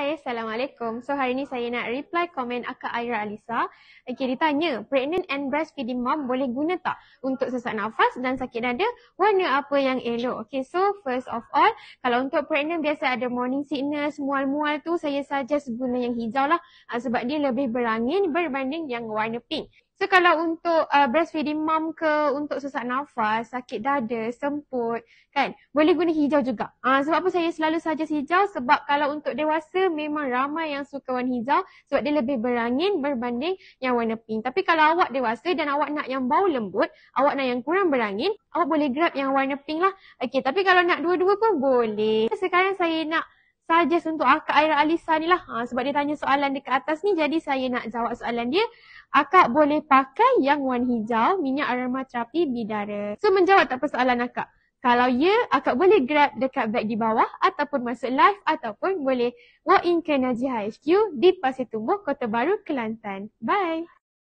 Hai, Assalamualaikum. So hari ni saya nak reply komen Akak Aira Alisa. Okay, dia tanya, pregnant and breastfeeding mom boleh guna tak untuk sesak nafas dan sakit dada? Warna apa yang elok? Okay, so first of all, kalau untuk pregnant biasa ada morning sickness, mual-mual tu, saya suggest guna yang hijau lah. Ah, sebab dia lebih berangin berbanding yang warna pink. So kalau untuk uh, breastfeeding mom ke untuk sesak nafas, sakit dada, semput kan boleh guna hijau juga. Uh, sebab apa saya selalu saja hijau sebab kalau untuk dewasa memang ramai yang suka warna hijau sebab dia lebih berangin berbanding yang warna pink. Tapi kalau awak dewasa dan awak nak yang bau lembut, awak nak yang kurang berangin, awak boleh grab yang warna pink lah. Okay tapi kalau nak dua-dua pun boleh. Sekarang saya nak suggest untuk Akak Aira Alisa ni lah ha, sebab dia tanya soalan dekat atas ni jadi saya nak jawab soalan dia akak boleh pakai yang warna hijau minyak aroma aromaterapi bidara. So menjawab tak persoalan akak. Kalau ya, akak boleh grab dekat bag di bawah ataupun masuk live ataupun boleh walk in ke Najihah HQ di Pasir Tumbuh, Kota Baru, Kelantan. Bye!